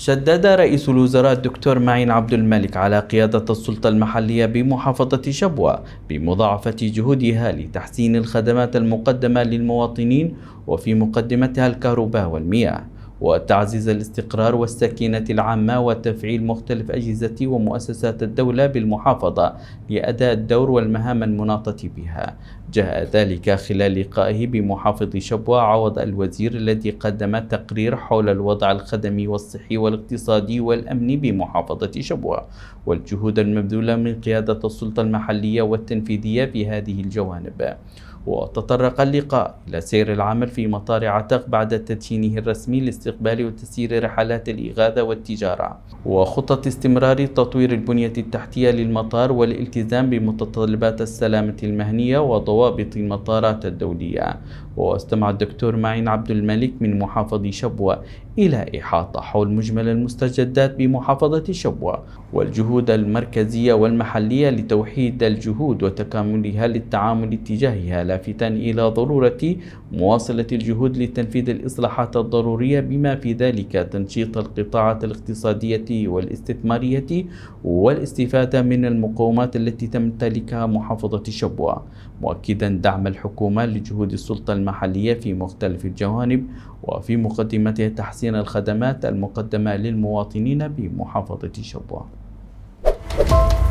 شدد رئيس الوزراء الدكتور معين عبد الملك على قيادة السلطة المحلية بمحافظة شبوة بمضاعفة جهودها لتحسين الخدمات المقدمة للمواطنين وفي مقدمتها الكهرباء والمياه وتعزيز الاستقرار والسكينة العامة وتفعيل مختلف أجهزة ومؤسسات الدولة بالمحافظة لأداء الدور والمهام المناطة بها جاء ذلك خلال لقائه بمحافظ شبوة عوض الوزير الذي قدم تقرير حول الوضع الخدمي والصحي والاقتصادي والأمني بمحافظة شبوة والجهود المبذولة من قيادة السلطة المحلية والتنفيذية في هذه الجوانب وتطرق اللقاء إلى سير العمل في مطار عتق بعد تدشينه الرسمي لاستقبال وتسيير رحلات الإغاثة والتجارة وخطة استمرار تطوير البنية التحتية للمطار والالتزام بمتطلبات السلامة المهنية وضوابط المطارات الدولية واستمع الدكتور معين عبد الملك من محافظ شبوة إلى إحاطة حول مجمل المستجدات بمحافظة شبوة والجهود المركزية والمحلية لتوحيد الجهود وتكاملها للتعامل اتجاهها لافتا إلى ضرورة مواصلة الجهود لتنفيذ الإصلاحات الضرورية بما في ذلك تنشيط القطاعات الاقتصادية والاستثمارية والاستفادة من المقومات التي تمتلكها محافظة شبوة مؤكدا دعم الحكومة لجهود السلطة المحلية في مختلف الجوانب وفي مقدمتها تحسين الخدمات المقدمة للمواطنين بمحافظة شبوة.